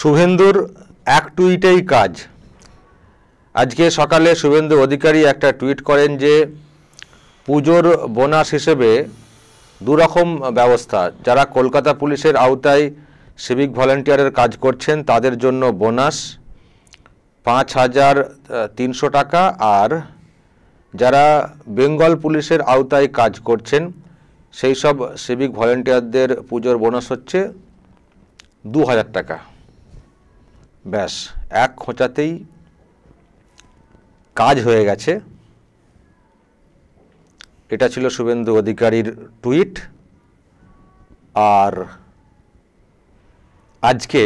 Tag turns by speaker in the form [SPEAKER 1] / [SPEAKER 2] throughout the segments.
[SPEAKER 1] শুভেন্দুর এক টুইটেই কাজ আজকে সকালে শুভেন্দু অধিকারী একটা টুইট করেন যে পুজোর বোনাস হিসেবে দুরকম ব্যবস্থা যারা কলকাতা পুলিশের আওতায় সিভিক ভলেন্টিয়ারের কাজ করছেন তাদের জন্য বোনাস পাঁচ হাজার তিনশো টাকা আর যারা বেঙ্গল পুলিশের আওতায় কাজ করছেন সেই সব সিভিক ভলেন্টিয়ারদের পুজোর বোনাস হচ্ছে দু হাজার টাকা ব্যাস এক খোঁচাতেই কাজ হয়ে গেছে এটা ছিল শুভেন্দু অধিকারীর টুইট আর আজকে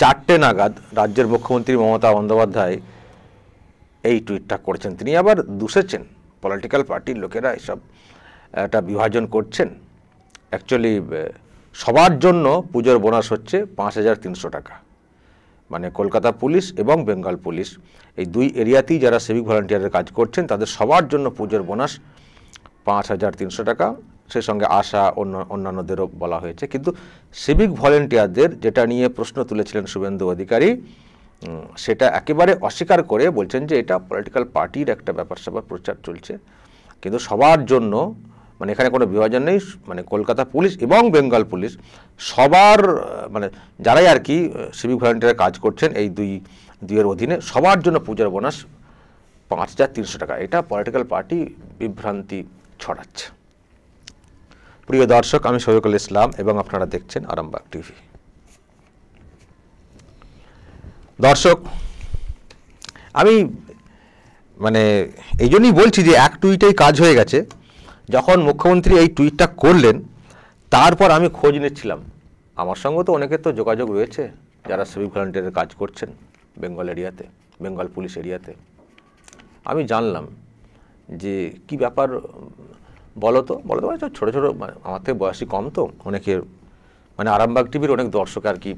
[SPEAKER 1] চারটে নাগাদ রাজ্যের মুখ্যমন্ত্রী মমতা বন্দ্যোপাধ্যায় এই টুইটটা করছেন তিনি আবার দুষেছেন পলিটিক্যাল পার্টির লোকেরা এসব একটা বিভাজন করছেন অ্যাকচুয়ালি সবার জন্য পুজোর বোনাস হচ্ছে পাঁচ হাজার তিনশো টাকা মানে কলকাতা পুলিশ এবং বেঙ্গল পুলিশ এই দুই এরিয়াতেই যারা সিভিক ভলান্টিয়ারের কাজ করছেন তাদের সবার জন্য পুজোর বোনাস পাঁচ হাজার তিনশো টাকা সেই সঙ্গে আশা অন্য অন্যান্যদেরও বলা হয়েছে কিন্তু সিভিক ভলেন্টিয়ারদের যেটা নিয়ে প্রশ্ন তুলেছিলেন শুভেন্দু অধিকারী সেটা একেবারে অস্বীকার করে বলছেন যে এটা পলিটিক্যাল পার্টির একটা ব্যাপার স্যাপার প্রচার চলছে কিন্তু সবার জন্য মানে এখানে কোনো বিভাজন নেই মানে কলকাতা পুলিশ এবং বেঙ্গল পুলিশ সবার মানে যারাই আর কি সিভিক ভলেন্টিয়ার কাজ করছেন এই দুই দুইয়ের অধীনে সবার জন্য পূজার বোনাস পাঁচ হাজার তিনশো টাকা এটা পলিটিক্যাল পার্টি বিভ্রান্তি ছড়াচ্ছে প্রিয় দর্শক আমি সৈকুল ইসলাম এবং আপনারা দেখছেন আরামবাগ টিভি দর্শক আমি মানে এই জন্যই বলছি যে এক টুইটেই কাজ হয়ে গেছে যখন মুখ্যমন্ত্রী এই টুইটটা করলেন তারপর আমি খোঁজ নিচ্ছিলাম আমার সঙ্গে তো অনেকের তো যোগাযোগ রয়েছে যারা সিভিক ভলান্টিয়ারের কাজ করছেন বেঙ্গল এরিয়াতে বেঙ্গল পুলিশ এরিয়াতে আমি জানলাম যে কি ব্যাপার বলো তো বলো তো মানে ছোটো ছোটো মানে আমার থেকে বয়সী কম তো অনেকের মানে আরামবাগ টিভির অনেক দর্শক আর কি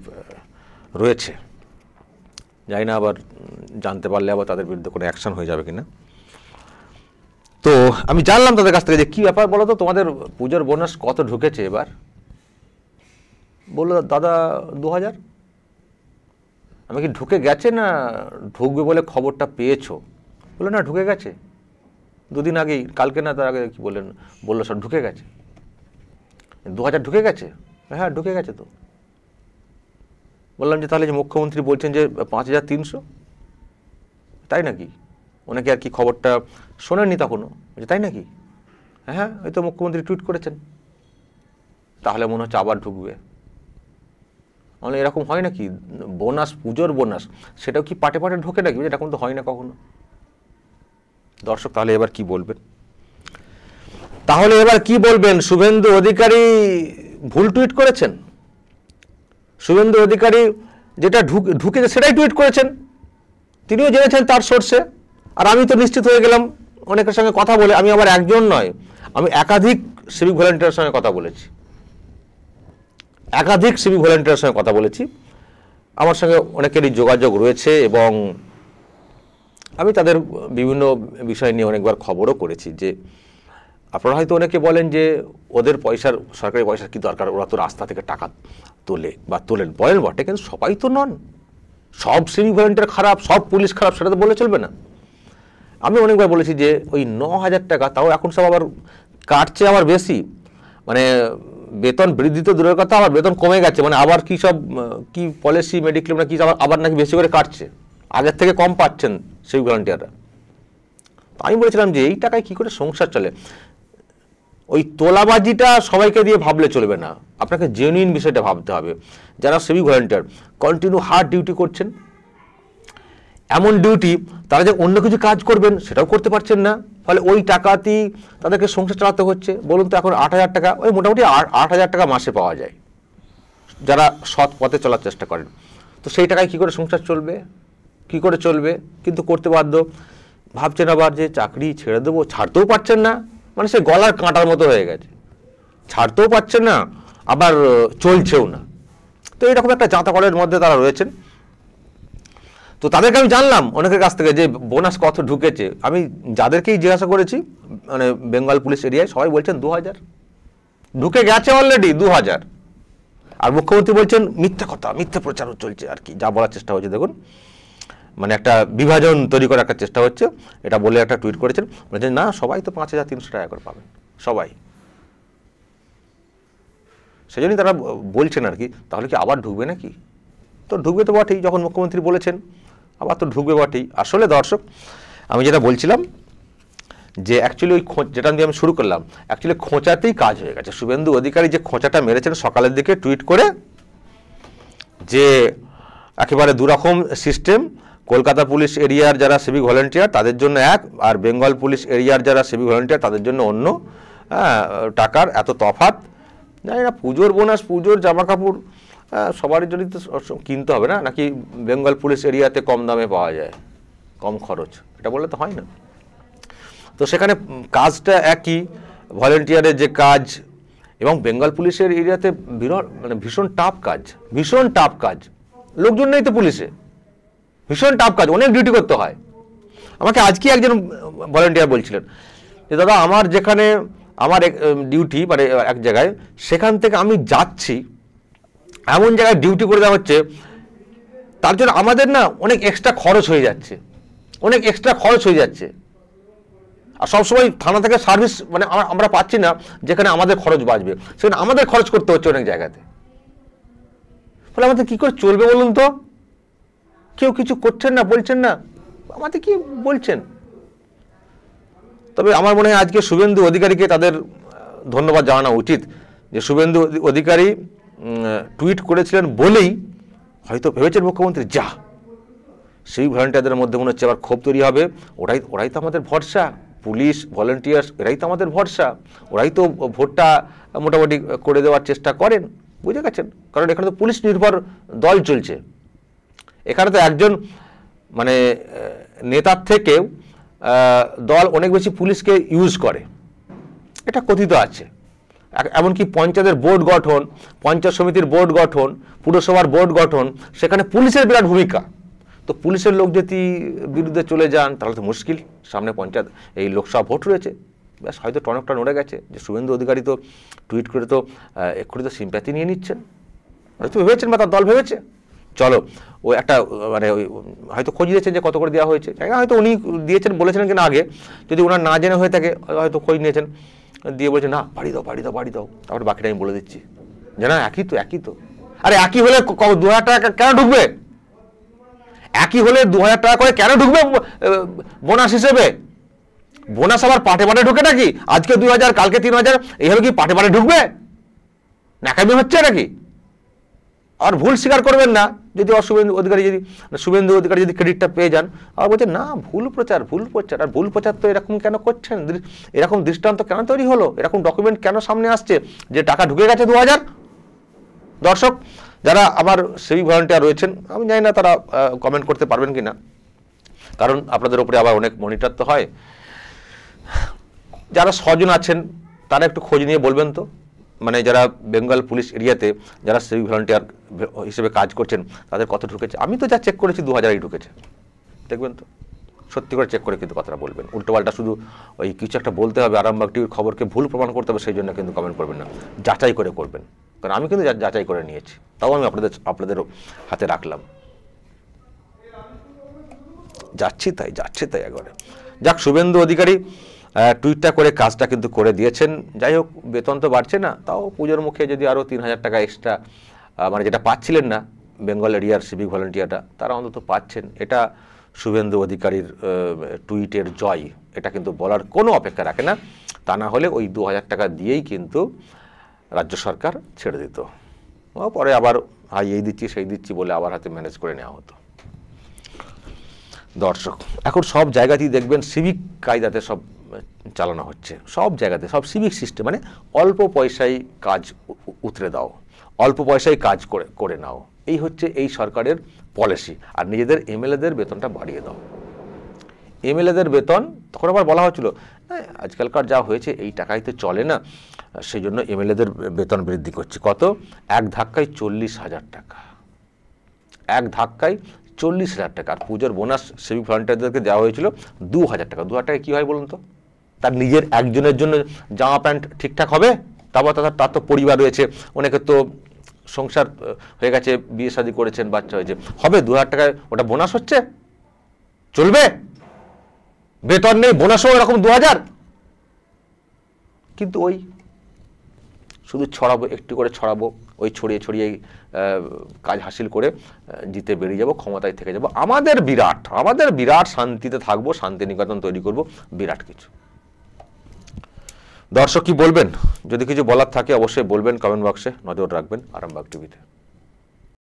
[SPEAKER 1] রয়েছে জানি না আবার জানতে পারলে আবার তাদের বিরুদ্ধে কোনো অ্যাকশন হয়ে যাবে কিনা তো আমি জানলাম তাদের কাছ থেকে যে কী ব্যাপার বলো তো তোমাদের পুজোর বোনাস কত ঢুকেছে এবার বললো দাদা দু হাজার আমি কি ঢুকে গেছে না ঢুকবে বলে খবরটা পেয়েছো বললো না ঢুকে গেছে দুদিন আগেই কালকে না তার আগে কী বললেন বললো স্যার ঢুকে গেছে দু হাজার ঢুকে গেছে হ্যাঁ ঢুকে গেছে তো বললাম যে তাহলে যে মুখ্যমন্ত্রী বলছেন যে পাঁচ হাজার তিনশো তাই নাকি ওনাকে আর কি খবরটা শোনেননি তখনও যে তাই নাকি হ্যাঁ ওই তো মুখ্যমন্ত্রী টুইট করেছেন তাহলে মনে হচ্ছে আবার ঢুকবে মানে এরকম হয় নাকি বোনাস পুজোর বোনাস সেটাও কি পাটে পাটে ঢোকে নাকি এরকম তো হয় না কখনো দর্শক তাহলে এবার কি বলবেন তাহলে এবার কি বলবেন শুভেন্দু অধিকারী ভুল টুইট করেছেন শুভেন্দু অধিকারী যেটা ঢুকে ঢুকেছে সেটাই টুইট করেছেন তিনিও জেনেছেন তার সোর্সে আর আমি তো নিশ্চিত হয়ে গেলাম অনেকের সঙ্গে কথা বলে আমি আবার একজন নয় আমি একাধিক সিভিক ভলেন্টিয়ার সঙ্গে কথা বলেছি একাধিক সিভিক ভলেন্টিয়ার সঙ্গে কথা বলেছি আমার সঙ্গে অনেকেরই যোগাযোগ রয়েছে এবং আমি তাদের বিভিন্ন বিষয় নিয়ে অনেকবার খবরও করেছি যে আপনারা হয়তো অনেকে বলেন যে ওদের পয়সার সরকারি পয়সার কী দরকার ওরা তো রাস্তা থেকে টাকা তোলে বা তোলেন বলেন বটে কিন্তু সবাই তো নন সব সিভিক ভলেন্টিয়ার খারাপ সব পুলিশ খারাপ সেটা তো বলে চলবে না আমি অনেকবার বলেছি যে ওই ন হাজার টাকা তাও এখন সব আবার কাটছে আবার বেশি মানে বেতন বৃদ্ধি তো দূরের কথা আবার বেতন কমে গেছে মানে আবার কী সব কী পলিসি মেডিক্লেম না কী সব আবার নাকি বেশি করে কাটছে আগের থেকে কম পাচ্ছেন সেই ভলান্টিয়াররা আমি বলেছিলাম যে এই টাকায় কী করে সংসার চলে ওই তোলাবাজিটা সবাইকে দিয়ে ভাবলে চলবে না আপনাকে জেনুইন বিষয়টা ভাবতে হবে যারা সেভি ভলান্টিয়ার কন্টিনিউ হার্ড ডিউটি করছেন এমন ডিউটি তারা যে অন্য কিছু কাজ করবেন সেটাও করতে পারছেন না ফলে ওই টাকাতেই তাদেরকে সংসার চালাতে হচ্ছে বলুন তো এখন আট হাজার টাকা ওই মোটামুটি আট হাজার টাকা মাসে পাওয়া যায় যারা সৎ পথে চলার চেষ্টা করেন তো সেই টাকায় কী করে সংসার চলবে কি করে চলবে কিন্তু করতে বাধ্য ভাবছেন আবার যে চাকরি ছেড়ে দেবো ছাড়তেও পারছেন না মানে সে গলার কাঁটার মতো হয়ে গেছে ছাড়তেও পারছেন না আবার চলছেও না তো এইরকম একটা জাঁতাকলের মধ্যে তারা রয়েছেন তো তাদেরকে আমি জানলাম অনেকের কাছ থেকে যে বোনাস কত ঢুকেছে আমি যাদেরকেই জিজ্ঞাসা করেছি মানে বেঙ্গল পুলিশ এরিয়ায় সবাই বলছেন দু হাজার ঢুকে গেছে অলরেডি দু হাজার আর মুখ্যমন্ত্রী বলছেন মিথ্যা কথা মিথ্যা প্রচারও চলছে আর কি যা বলার চেষ্টা হচ্ছে দেখুন মানে একটা বিভাজন তৈরি করার একটা চেষ্টা হচ্ছে এটা বলে একটা টুইট করেছেন বলছেন না সবাই তো পাঁচ হাজার তিনশো টাকা করে পাবেন সবাই সেই জন্যই তারা বলছেন আর কি তাহলে কি আবার ঢুকবে নাকি তো ঢুকবে তো বটেই যখন মুখ্যমন্ত্রী বলেছেন আবার তো ঢুকবে বটেই আসলে দর্শক আমি যেটা বলছিলাম যে অ্যাকচুয়ালি ওই খোঁজ যেটা দিয়ে আমি শুরু করলাম অ্যাকচুয়ালি খোঁচাতেই কাজ হয়ে গেছে শুভেন্দু অধিকারী যে খোঁচাটা মেরেছেন সকালের দিকে টুইট করে যে একেবারে দুরকম সিস্টেম কলকাতা পুলিশ এরিয়ার যারা সিভিক ভলেন্টিয়ার তাদের জন্য এক আর বেঙ্গল পুলিশ এরিয়ার যারা সিভিক ভলেন্টিয়ার তাদের জন্য অন্য হ্যাঁ, টাকার এত তফাত জানি না পুজোর বোনাস পুজোর জামাকাপড় সবারই জন্য তো কিনতে হবে না নাকি বেঙ্গল পুলিশ এরিয়াতে কম দামে পাওয়া যায় কম খরচ এটা বললে তো হয় না তো সেখানে কাজটা একই ভলেন্টিয়ারের যে কাজ এবং বেঙ্গল পুলিশের এরিয়াতে বিরল মানে ভীষণ টাফ কাজ ভীষণ টাফ কাজ লোকজন নেই তো পুলিশে ভীষণ টাফ কাজ অনেক ডিউটি করতে হয় আমাকে আজকে একজন ভলেন্টিয়ার বলছিলেন যে দাদা আমার যেখানে আমার ডিউটি মানে এক জায়গায় সেখান থেকে আমি যাচ্ছি এমন জায়গায় ডিউটি করে দেওয়া হচ্ছে তার জন্য আমাদের না অনেক এক্সট্রা খরচ হয়ে যাচ্ছে অনেক এক্সট্রা খরচ হয়ে যাচ্ছে আর সবসময় থানা থেকে সার্ভিস মানে আমরা পাচ্ছি না যেখানে আমাদের খরচ বাঁচবে সেখানে আমাদের খরচ করতে হচ্ছে অনেক জায়গাতে ফলে আমাদের কী করে চলবে বলুন তো কেউ কিছু করছেন না বলছেন না আমাদের কি বলছেন তবে আমার মনে হয় আজকে শুভেন্দু অধিকারীকে তাদের ধন্যবাদ জানানো উচিত যে শুভেন্দু অধিকারী টুইট করেছিলেন বলেই হয়তো ভেবেছেন মুখ্যমন্ত্রী যা সেই ভলেন্টিয়ারদের মধ্যে মনে হচ্ছে আবার ক্ষোভ তৈরি হবে ওরাই ওরাই তো আমাদের ভরসা পুলিশ ভলেন্টিয়ার্স এরাই তো আমাদের ভরসা ওরাই তো ভোটটা মোটামুটি করে দেওয়ার চেষ্টা করেন বুঝে গেছেন কারণ এখানে তো পুলিশ নির্ভর দল চলছে এখানে তো একজন মানে নেতার থেকেও দল অনেক বেশি পুলিশকে ইউজ করে এটা কথিত আছে এমনকি পঞ্চায়েতের বোর্ড গঠন পঞ্চায়েত সমিতির বোর্ড গঠন পুরসভার বোর্ড গঠন সেখানে পুলিশের বিরাট ভূমিকা তো পুলিশের লোক যদি বিরুদ্ধে চলে যান তাহলে তো মুশকিল সামনে পঞ্চায়েত এই লোকসভা ভোট রয়েছে ব্যাস হয়তো টনকটা নড়ে গেছে যে শুভেন্দু অধিকারী তো টুইট করে তো এক্ষুনি তো সিম্প্যাথি নিয়ে নিচ্ছেন হয়তো ভেবেছেন বা তার দল ভেবেছে চলো ও একটা মানে ওই হয়তো খোঁজ দিয়েছেন যে কত করে দেওয়া হয়েছে হয়তো উনি দিয়েছেন বলেছেন কিনা আগে যদি ওনার না জেনে হয়ে থাকে হয়তো খোঁজ নিয়েছেন দিয়ে বলছে না বাড়ি দাও বাড়ি দাও বাড়ি দাও তারপরে বাকিটা আমি বলে দিচ্ছি যে না একই তো একই তো আরে একই হলে দু হাজার টাকা কেন ঢুকবে একই হলে দু হাজার টাকা করে কেন ঢুকবে বোনাস হিসেবে বোনাস আবার পাটে পাটে ঢুকে নাকি আজকে দুই হাজার কালকে তিন হাজার এইভাবে কি পাটে পাটে ঢুকবে নাকামি হচ্ছে নাকি আর ভুল স্বীকার করবেন না যদি অশুভেন্দু অধিকারী যদি শুভেন্দু অধিকারী যদি ক্রেডিটটা পেয়ে যান আবার বলছেন না ভুল প্রচার ভুল প্রচার আর ভুল প্রচার তো এরকম কেন করছেন এরকম দৃষ্টান্ত কেন তৈরি হলো এরকম ডকুমেন্ট কেন সামনে আসছে যে টাকা ঢুকে গেছে দু হাজার দর্শক যারা আমার সেভিং ভলান্টিয়ার রয়েছেন আমি জানি না তারা কমেন্ট করতে পারবেন কি না কারণ আপনাদের উপরে আবার অনেক মনিটর তো হয় যারা স্বজন আছেন তারা একটু খোঁজ নিয়ে বলবেন তো মানে যারা বেঙ্গল পুলিশ এরিয়াতে যারা সিভিক ভলান্টিয়ার হিসেবে কাজ করছেন তাদের কত ঢুকেছে আমি তো যা চেক করেছি দু হাজারই ঢুকেছে দেখবেন তো সত্যি করে চেক করে কিন্তু কথাটা বলবেন উল্টোপাল্টা শুধু ওই কিছু একটা বলতে হবে আরামবাগ টিভির খবরকে ভুল প্রমাণ করতে হবে সেই জন্য কিন্তু কমেন্ট করবেন না যাচাই করে করবেন কারণ আমি কিন্তু যাচাই করে নিয়েছি তাও আমি আপনাদের আপনাদের হাতে রাখলাম যাচ্ছি তাই যাচ্ছি তাই একবারে যাক শুভেন্দু অধিকারী টুইটটা করে কাজটা কিন্তু করে দিয়েছেন যাই হোক বেতন তো বাড়ছে না তাও পুজোর মুখে যদি আরও তিন হাজার টাকা এক্সট্রা মানে যেটা পাচ্ছিলেন না বেঙ্গল এরিয়ার সিভিক ভলেন্টিয়াররা তারা অন্তত পাচ্ছেন এটা শুভেন্দু অধিকারীর টুইটের জয় এটা কিন্তু বলার কোনো অপেক্ষা রাখে না তা না হলে ওই দু হাজার টাকা দিয়েই কিন্তু রাজ্য সরকার ছেড়ে দিত পরে আবার হাই হ্যাঁ, এই দিচ্ছি সেই দিচ্ছি বলে আবার হাতে ম্যানেজ করে নেওয়া হতো দর্শক এখন সব জায়গাতেই দেখবেন সিভিক কায়দাতে সব চালানো হচ্ছে সব জায়গাতে সব সিভিক সিস্টেম মানে অল্প পয়সায় কাজ উতরে দাও অল্প পয়সায় কাজ করে করে নাও এই হচ্ছে এই সরকারের পলিসি আর নিজেদের এমএলএদের বেতনটা বাড়িয়ে দাও এমএলএদের বেতন তখন আবার বলা হচ্ছিল আজকালকার যা হয়েছে এই টাকায় তো চলে না সেই জন্য এমএলএদের বেতন বৃদ্ধি করছে কত এক ধাক্কায় চল্লিশ হাজার টাকা এক ধাক্কায় চল্লিশ হাজার টাকা আর পুজোর বোনাস সিভিক ভলান্টিয়ারদেরকে দেওয়া হয়েছিল দু হাজার টাকা দু হাজার টাকা কী হয় বলুন তো তার নিজের একজনের জন্য জামা প্যান্ট ঠিকঠাক হবে তারপর তার তার তো পরিবার রয়েছে অনেকে তো সংসার হয়ে গেছে বিয়ে শাদি করেছেন বাচ্চা হয়েছে হবে দু হাজার টাকায় ওটা বোনাস হচ্ছে চলবে বেতন নেই বোনাসও এরকম দু হাজার কিন্তু ওই শুধু ছড়াবো একটু করে ছড়াবো ওই ছড়িয়ে ছড়িয়ে কাজ হাসিল করে জিতে বেরিয়ে যাব ক্ষমতায় থেকে যাব আমাদের বিরাট আমাদের বিরাট শান্তিতে থাকবো শান্তিনিকেতন তৈরি করব বিরাট কিছু দর্শক কি বলবেন যদি কিছু বলার থাকে অবশ্যই বলবেন কমেন্ট বক্সে নজর রাখবেন আরামবাগ টিভিতে